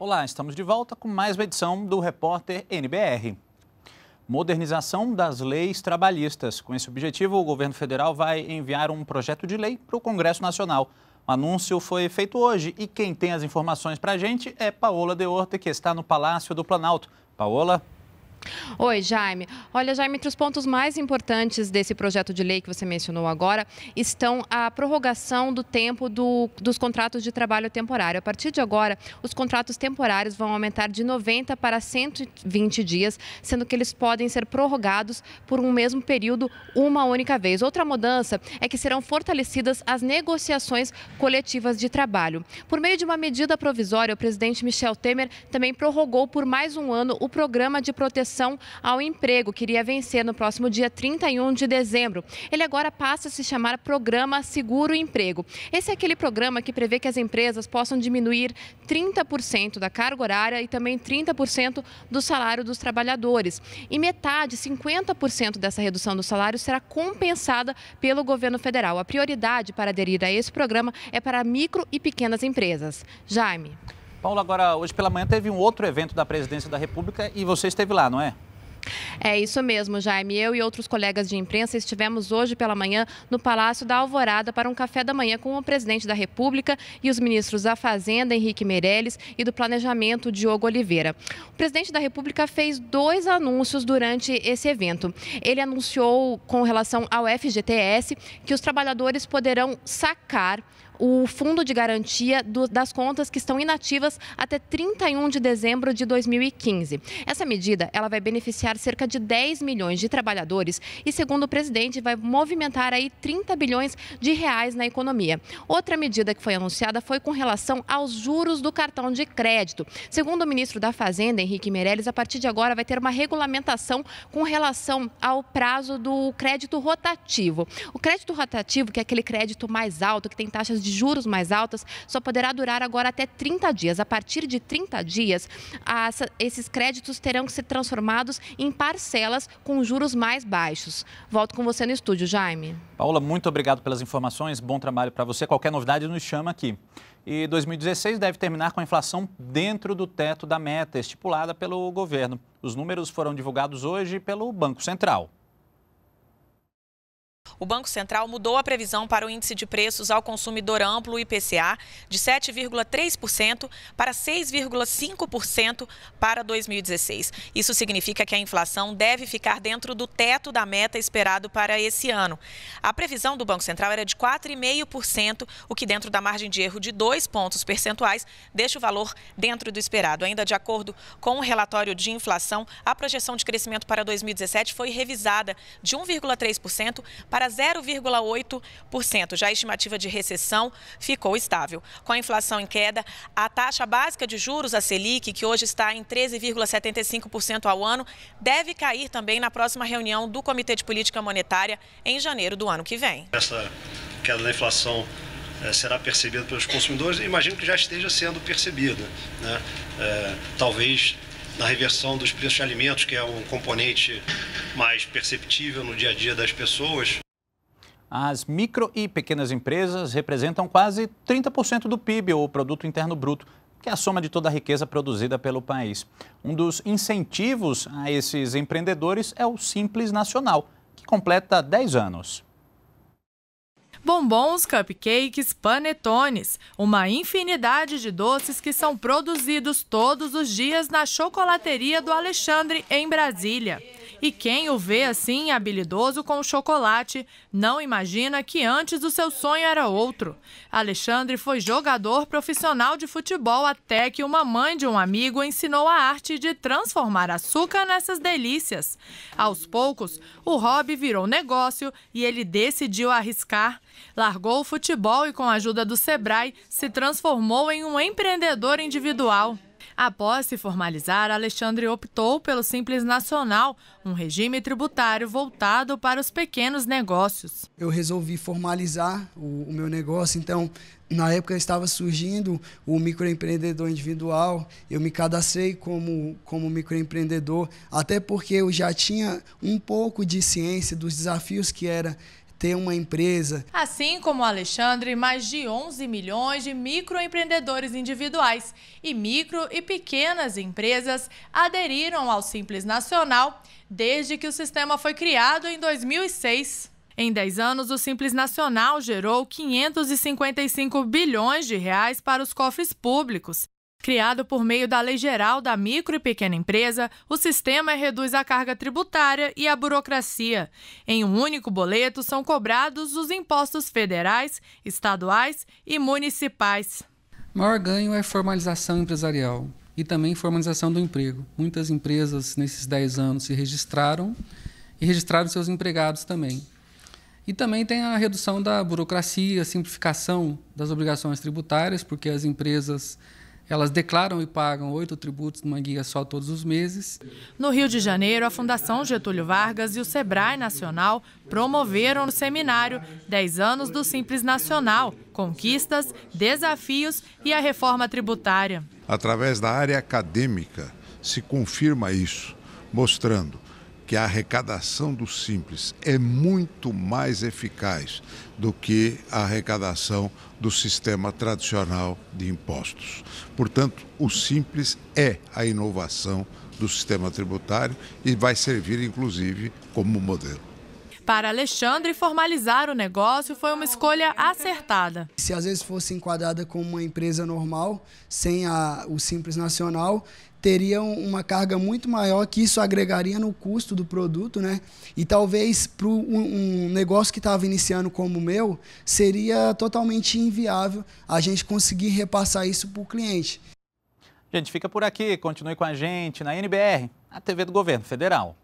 Olá, estamos de volta com mais uma edição do Repórter NBR. Modernização das leis trabalhistas. Com esse objetivo, o governo federal vai enviar um projeto de lei para o Congresso Nacional. O anúncio foi feito hoje e quem tem as informações para a gente é Paola De Horta, que está no Palácio do Planalto. Paola. Oi, Jaime. Olha, Jaime, entre os pontos mais importantes desse projeto de lei que você mencionou agora estão a prorrogação do tempo do, dos contratos de trabalho temporário. A partir de agora, os contratos temporários vão aumentar de 90 para 120 dias, sendo que eles podem ser prorrogados por um mesmo período uma única vez. Outra mudança é que serão fortalecidas as negociações coletivas de trabalho. Por meio de uma medida provisória, o presidente Michel Temer também prorrogou por mais um ano o programa de proteção direção ao emprego, que iria vencer no próximo dia 31 de dezembro. Ele agora passa a se chamar Programa Seguro Emprego. Esse é aquele programa que prevê que as empresas possam diminuir 30% da carga horária e também 30% do salário dos trabalhadores. E metade, 50% dessa redução do salário será compensada pelo governo federal. A prioridade para aderir a esse programa é para micro e pequenas empresas. Jaime. Paulo, agora, hoje pela manhã teve um outro evento da presidência da República e você esteve lá, não é? É isso mesmo, Jaime. Eu e outros colegas de imprensa estivemos hoje pela manhã no Palácio da Alvorada para um café da manhã com o presidente da República e os ministros da Fazenda, Henrique Meirelles, e do Planejamento, Diogo Oliveira. O presidente da República fez dois anúncios durante esse evento. Ele anunciou, com relação ao FGTS, que os trabalhadores poderão sacar o fundo de garantia do, das contas que estão inativas até 31 de dezembro de 2015. Essa medida ela vai beneficiar cerca de 10 milhões de trabalhadores e, segundo o presidente, vai movimentar aí 30 bilhões de reais na economia. Outra medida que foi anunciada foi com relação aos juros do cartão de crédito. Segundo o ministro da Fazenda, Henrique Meirelles, a partir de agora vai ter uma regulamentação com relação ao prazo do crédito rotativo. O crédito rotativo, que é aquele crédito mais alto, que tem taxas de de juros mais altas só poderá durar agora até 30 dias. A partir de 30 dias, esses créditos terão que ser transformados em parcelas com juros mais baixos. Volto com você no estúdio, Jaime. Paula, muito obrigado pelas informações. Bom trabalho para você. Qualquer novidade nos chama aqui. E 2016 deve terminar com a inflação dentro do teto da meta estipulada pelo governo. Os números foram divulgados hoje pelo Banco Central o Banco Central mudou a previsão para o índice de preços ao consumidor amplo IPCA de 7,3% para 6,5% para 2016. Isso significa que a inflação deve ficar dentro do teto da meta esperado para esse ano. A previsão do Banco Central era de 4,5%, o que dentro da margem de erro de 2 pontos percentuais deixa o valor dentro do esperado. Ainda de acordo com o relatório de inflação, a projeção de crescimento para 2017 foi revisada de 1,3% para 0,8%. Já a estimativa de recessão ficou estável. Com a inflação em queda, a taxa básica de juros, a Selic, que hoje está em 13,75% ao ano, deve cair também na próxima reunião do Comitê de Política Monetária em janeiro do ano que vem. Essa queda da inflação eh, será percebida pelos consumidores, imagino que já esteja sendo percebida. Né? É, talvez na reversão dos preços de alimentos, que é um componente mais perceptível no dia a dia das pessoas. As micro e pequenas empresas representam quase 30% do PIB, ou Produto Interno Bruto, que é a soma de toda a riqueza produzida pelo país. Um dos incentivos a esses empreendedores é o Simples Nacional, que completa 10 anos bombons, cupcakes, panetones, uma infinidade de doces que são produzidos todos os dias na chocolateria do Alexandre, em Brasília. E quem o vê assim habilidoso com o chocolate não imagina que antes o seu sonho era outro. Alexandre foi jogador profissional de futebol até que uma mãe de um amigo ensinou a arte de transformar açúcar nessas delícias. Aos poucos, o hobby virou negócio e ele decidiu arriscar. Largou o futebol e, com a ajuda do Sebrae, se transformou em um empreendedor individual. Após se formalizar, Alexandre optou pelo Simples Nacional, um regime tributário voltado para os pequenos negócios. Eu resolvi formalizar o, o meu negócio, então na época estava surgindo o microempreendedor individual, eu me cadastrei como, como microempreendedor, até porque eu já tinha um pouco de ciência dos desafios que era ter uma empresa. Assim como o Alexandre, mais de 11 milhões de microempreendedores individuais e micro e pequenas empresas aderiram ao Simples Nacional desde que o sistema foi criado em 2006. Em 10 anos, o Simples Nacional gerou 555 bilhões de reais para os cofres públicos Criado por meio da Lei Geral da Micro e Pequena Empresa, o sistema reduz a carga tributária e a burocracia. Em um único boleto são cobrados os impostos federais, estaduais e municipais. O maior ganho é formalização empresarial e também formalização do emprego. Muitas empresas nesses 10 anos se registraram e registraram seus empregados também. E também tem a redução da burocracia, a simplificação das obrigações tributárias, porque as empresas elas declaram e pagam oito tributos numa guia só todos os meses. No Rio de Janeiro, a Fundação Getúlio Vargas e o Sebrae Nacional promoveram no seminário 10 anos do Simples Nacional, conquistas, desafios e a reforma tributária. Através da área acadêmica se confirma isso, mostrando que a arrecadação do Simples é muito mais eficaz do que a arrecadação do sistema tradicional de impostos. Portanto, o Simples é a inovação do sistema tributário e vai servir, inclusive, como modelo. Para Alexandre, formalizar o negócio foi uma escolha acertada. Se às vezes fosse enquadrada como uma empresa normal, sem a, o Simples Nacional, teria uma carga muito maior que isso agregaria no custo do produto, né? E talvez para um, um, negócio que estava iniciando como o meu, seria totalmente inviável a gente conseguir repassar isso para o cliente. Gente, fica por aqui. Continue com a gente na NBR, a TV do Governo Federal.